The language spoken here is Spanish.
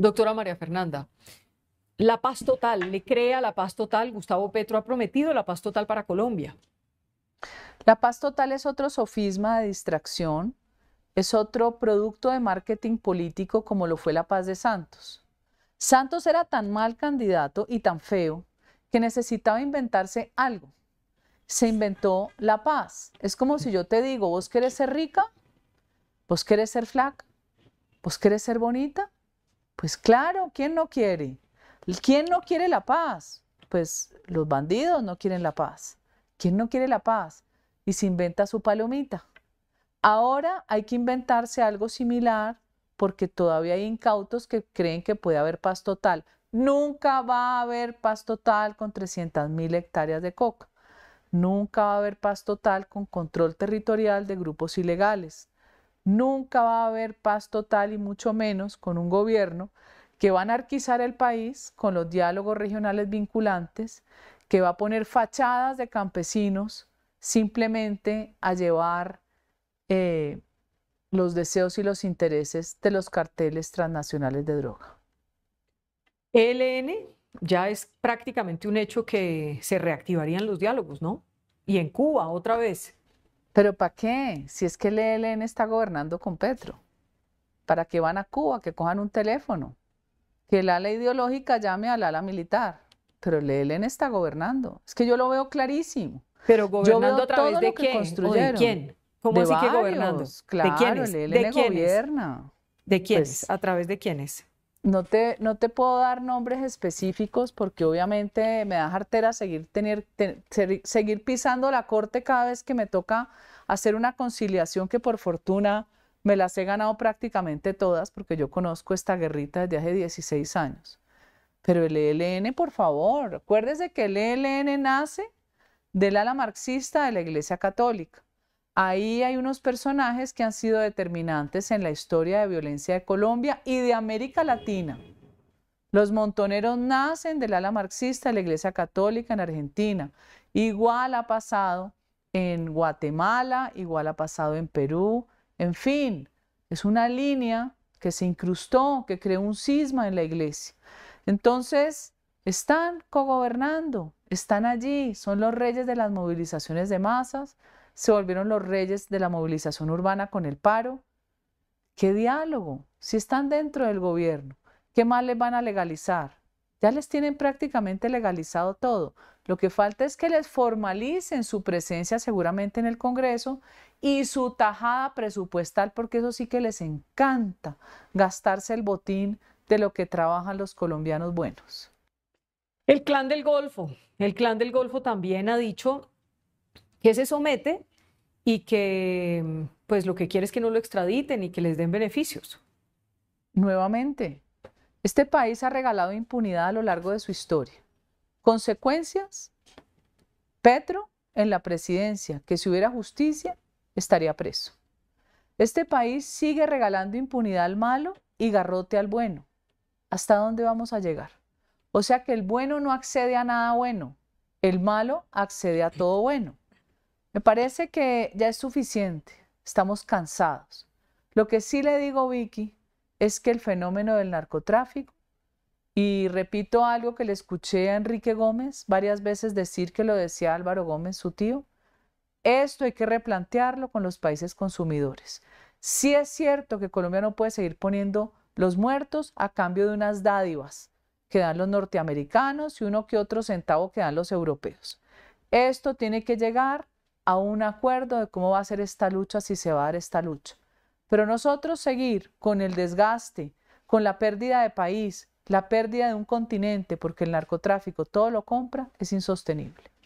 Doctora María Fernanda, la paz total, ¿le crea la paz total? Gustavo Petro ha prometido la paz total para Colombia. La paz total es otro sofisma de distracción, es otro producto de marketing político como lo fue la paz de Santos. Santos era tan mal candidato y tan feo que necesitaba inventarse algo. Se inventó la paz. Es como si yo te digo, vos querés ser rica, vos querés ser flaca, vos querés ser bonita, pues claro, ¿quién no quiere? ¿Quién no quiere la paz? Pues los bandidos no quieren la paz. ¿Quién no quiere la paz? Y se inventa su palomita. Ahora hay que inventarse algo similar porque todavía hay incautos que creen que puede haber paz total. Nunca va a haber paz total con mil hectáreas de coca. Nunca va a haber paz total con control territorial de grupos ilegales. Nunca va a haber paz total y mucho menos con un gobierno que va a anarquizar el país con los diálogos regionales vinculantes, que va a poner fachadas de campesinos simplemente a llevar eh, los deseos y los intereses de los carteles transnacionales de droga. ELN ya es prácticamente un hecho que se reactivarían los diálogos, ¿no? Y en Cuba otra vez. Pero ¿para qué? Si es que el ELN está gobernando con Petro. ¿Para qué van a Cuba? Que cojan un teléfono. Que el ala ideológica llame al ala militar. Pero el ELN está gobernando. Es que yo lo veo clarísimo. Pero gobernando a través de, quién? de quién? ¿Cómo de así que gobernando? Claro, e ¿De el ELN gobierna. ¿De quién? Pues ¿A través de quiénes? No te, no te puedo dar nombres específicos porque obviamente me da jartera seguir, tener, seguir pisando la corte cada vez que me toca hacer una conciliación que por fortuna me las he ganado prácticamente todas porque yo conozco esta guerrita desde hace 16 años. Pero el ELN, por favor, acuérdese que el ELN nace del ala marxista de la Iglesia Católica. Ahí hay unos personajes que han sido determinantes en la historia de violencia de Colombia y de América Latina. Los montoneros nacen del ala marxista de la Iglesia Católica en Argentina. Igual ha pasado en Guatemala, igual ha pasado en Perú. En fin, es una línea que se incrustó, que creó un cisma en la iglesia. Entonces, están cogobernando, están allí, son los reyes de las movilizaciones de masas, se volvieron los reyes de la movilización urbana con el paro. ¿Qué diálogo? Si están dentro del gobierno, ¿qué más les van a legalizar? Ya les tienen prácticamente legalizado todo. Lo que falta es que les formalicen su presencia seguramente en el Congreso y su tajada presupuestal, porque eso sí que les encanta gastarse el botín de lo que trabajan los colombianos buenos. El clan del Golfo, el clan del Golfo también ha dicho que se somete y que pues lo que quiere es que no lo extraditen y que les den beneficios. Nuevamente, este país ha regalado impunidad a lo largo de su historia. Consecuencias, Petro en la presidencia, que si hubiera justicia, estaría preso. Este país sigue regalando impunidad al malo y garrote al bueno. ¿Hasta dónde vamos a llegar? O sea que el bueno no accede a nada bueno, el malo accede a todo bueno. Me parece que ya es suficiente, estamos cansados. Lo que sí le digo, Vicky, es que el fenómeno del narcotráfico, y repito algo que le escuché a Enrique Gómez varias veces decir que lo decía Álvaro Gómez, su tío, esto hay que replantearlo con los países consumidores. Si es cierto que Colombia no puede seguir poniendo los muertos a cambio de unas dádivas que dan los norteamericanos y uno que otro centavo que dan los europeos. Esto tiene que llegar a un acuerdo de cómo va a ser esta lucha, si se va a dar esta lucha. Pero nosotros seguir con el desgaste, con la pérdida de país, la pérdida de un continente, porque el narcotráfico todo lo compra, es insostenible.